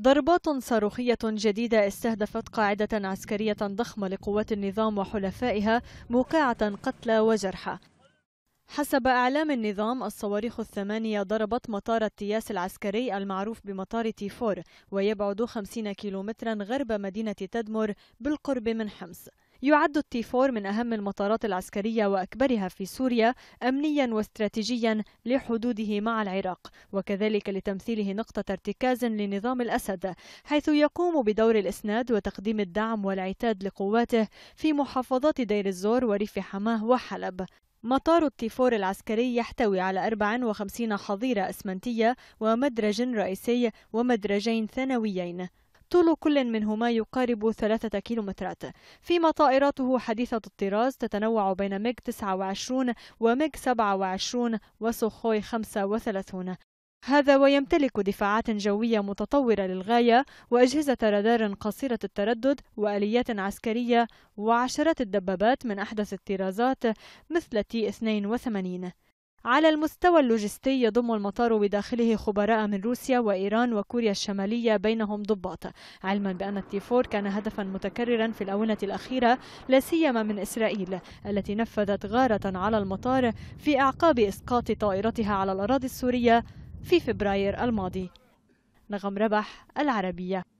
ضربات صاروخية جديدة استهدفت قاعدة عسكرية ضخمة لقوات النظام وحلفائها موقعة قتلى وجرحى حسب أعلام النظام الصواريخ الثمانية ضربت مطار التياس العسكري المعروف بمطار تيفور ويبعد 50 كيلومترا غرب مدينة تدمر بالقرب من حمص يعد التيفور من أهم المطارات العسكرية وأكبرها في سوريا أمنيا واستراتيجيا لحدوده مع العراق وكذلك لتمثيله نقطة ارتكاز لنظام الأسد حيث يقوم بدور الإسناد وتقديم الدعم والعتاد لقواته في محافظات دير الزور وريف حماه وحلب مطار التيفور العسكري يحتوي على 54 حظيرة أسمنتية ومدرج رئيسي ومدرجين ثانويين طول كل منهما يقارب ثلاثة كيلومترات فيما طائراته حديثة الطراز تتنوع بين ميج 29 وميج 27 وسخوي 35 هذا ويمتلك دفاعات جوية متطورة للغاية وأجهزة رادار قصيرة التردد وآليات عسكرية وعشرات الدبابات من أحدث الطرازات مثل تي 82 على المستوى اللوجستي يضم المطار بداخله خبراء من روسيا وإيران وكوريا الشمالية بينهم ضباط علما بأن التيفور كان هدفا متكررا في الأونة الأخيرة لا سيما من إسرائيل التي نفذت غارة على المطار في أعقاب إسقاط طائرتها على الأراضي السورية في فبراير الماضي نغم ربح العربية